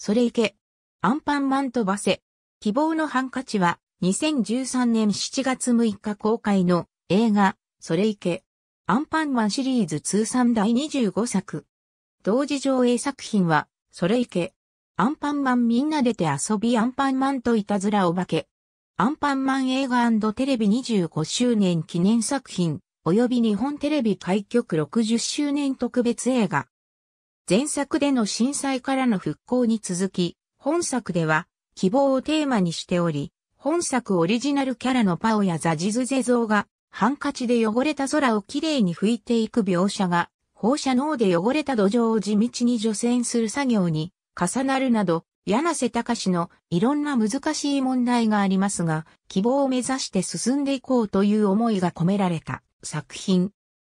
それいけ。アンパンマン飛ばせ。希望のハンカチは2013年7月6日公開の映画、それいけ。アンパンマンシリーズ通算第25作。同時上映作品は、それいけ。アンパンマンみんな出て遊びアンパンマンといたずらお化け。アンパンマン映画テレビ25周年記念作品、及び日本テレビ開局60周年特別映画。前作での震災からの復興に続き、本作では希望をテーマにしており、本作オリジナルキャラのパオやザジズゼゾウがハンカチで汚れた空をきれいに拭いていく描写が、放射能で汚れた土壌を地道に除染する作業に重なるなど、柳瀬隆のいろんな難しい問題がありますが、希望を目指して進んでいこうという思いが込められた作品。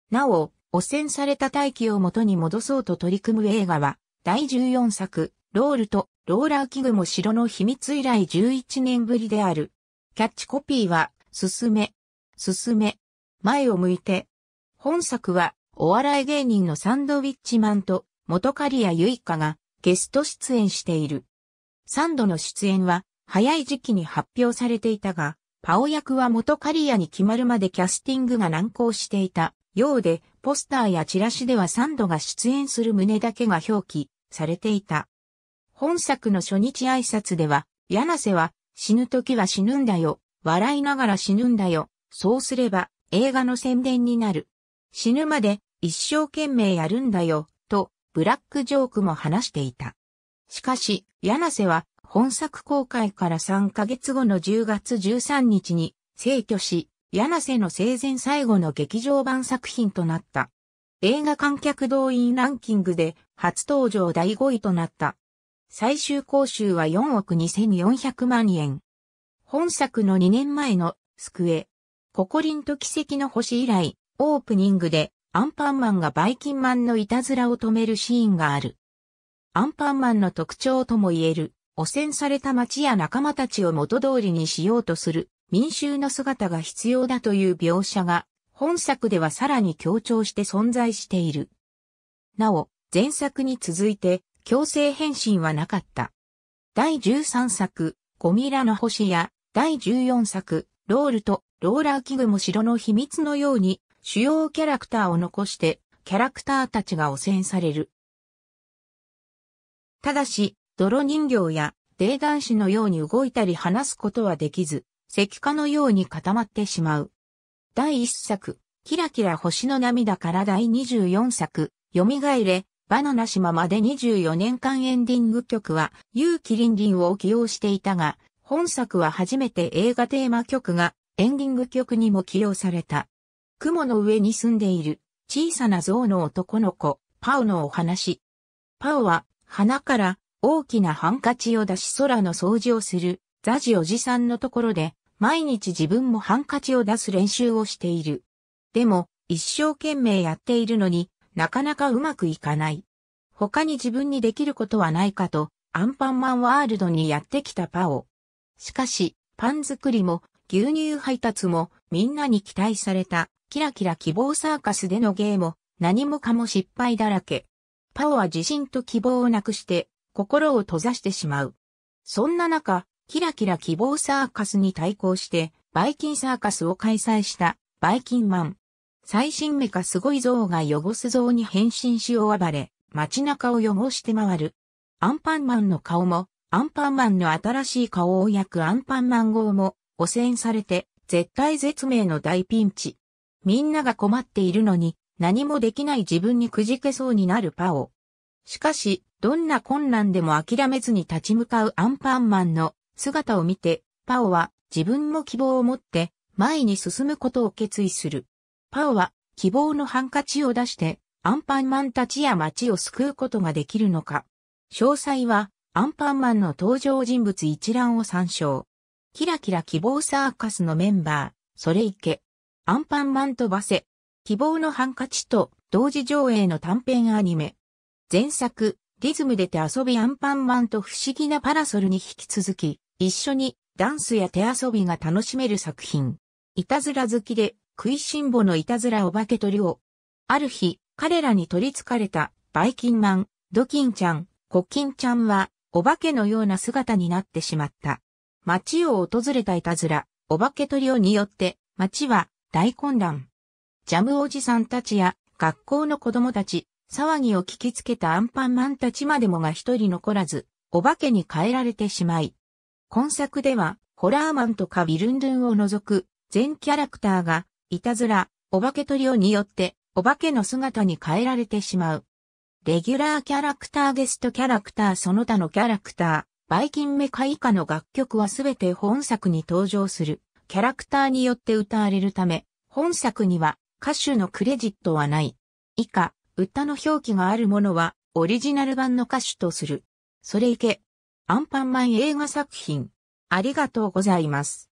なお、汚染された大気を元に戻そうと取り組む映画は、第14作、ロールとローラー器具も城の秘密以来11年ぶりである。キャッチコピーは、進め、進め、前を向いて。本作は、お笑い芸人のサンドウィッチマンと、元ア谷イカが、ゲスト出演している。サンドの出演は、早い時期に発表されていたが、パオ役は元リ谷に決まるまでキャスティングが難航していたようで、ポスターやチラシではサンドが出演する旨だけが表記されていた。本作の初日挨拶では、柳瀬は死ぬ時は死ぬんだよ。笑いながら死ぬんだよ。そうすれば映画の宣伝になる。死ぬまで一生懸命やるんだよ。と、ブラックジョークも話していた。しかし、柳瀬は本作公開から3ヶ月後の10月13日に逝去し、柳瀬の生前最後の劇場版作品となった。映画観客動員ランキングで初登場第5位となった。最終講習は4億2400万円。本作の2年前のスクエ、ココリンと奇跡の星以来、オープニングでアンパンマンがバイキンマンのいたずらを止めるシーンがある。アンパンマンの特徴とも言える、汚染された街や仲間たちを元通りにしようとする民衆の姿が必要だという描写が、本作ではさらに強調して存在している。なお、前作に続いて、強制変身はなかった。第13作、ゴミラの星や、第14作、ロールと、ローラー器具も城の秘密のように、主要キャラクターを残して、キャラクターたちが汚染される。ただし、泥人形や、霊男子のように動いたり話すことはできず、石化のように固まってしまう。第1作、キラキラ星の涙から第24作、蘇れ、バナナ島まで24年間エンディング曲は、ユーキリンリンを起用していたが、本作は初めて映画テーマ曲がエンディング曲にも起用された。雲の上に住んでいる小さな像の男の子、パオのお話。パオは鼻から大きなハンカチを出し空の掃除をするザジおじさんのところで毎日自分もハンカチを出す練習をしている。でも、一生懸命やっているのになかなかうまくいかない。他に自分にできることはないかと、アンパンマンワールドにやってきたパオ。しかし、パン作りも牛乳配達もみんなに期待されたキラキラ希望サーカスでの芸も何もかも失敗だらけ。パオは自信と希望をなくして心を閉ざしてしまう。そんな中、キラキラ希望サーカスに対抗して、バイキンサーカスを開催したバイキンマン。最新メカすごい像が汚す像に変身し大暴れ、街中を汚して回る。アンパンマンの顔も、アンパンマンの新しい顔を焼くアンパンマン号も汚染されて、絶対絶命の大ピンチ。みんなが困っているのに、何もできない自分にくじけそうになるパオ。しかし、どんな困難でも諦めずに立ち向かうアンパンマンの姿を見て、パオは自分も希望を持って前に進むことを決意する。パオは希望のハンカチを出してアンパンマンたちや街を救うことができるのか。詳細はアンパンマンの登場人物一覧を参照。キラキラ希望サーカスのメンバー、それいけ。アンパンマンとバセ。希望のハンカチと同時上映の短編アニメ。前作、リズム出て遊びアンパンマンと不思議なパラソルに引き続き、一緒にダンスや手遊びが楽しめる作品。いたずら好きで食いしん坊のいたずらお化けリを。ある日、彼らに取り憑かれたバイキンマン、ドキンちゃん、コキンちゃんはお化けのような姿になってしまった。街を訪れたいたずら、お化けリをによって街は大混乱。ジャムおじさんたちや学校の子供たち、騒ぎを聞きつけたアンパンマンたちまでもが一人残らず、お化けに変えられてしまい、今作では、ホラーマンとかビルンドゥンを除く、全キャラクターが、いたずら、お化けトリオによって、お化けの姿に変えられてしまう。レギュラーキャラクターゲストキャラクターその他のキャラクター、バイキンメカ以下の楽曲はすべて本作に登場する、キャラクターによって歌われるため、本作には歌手のクレジットはない。以下、歌の表記があるものは、オリジナル版の歌手とする。それいけ、アンパンマン映画作品。ありがとうございます。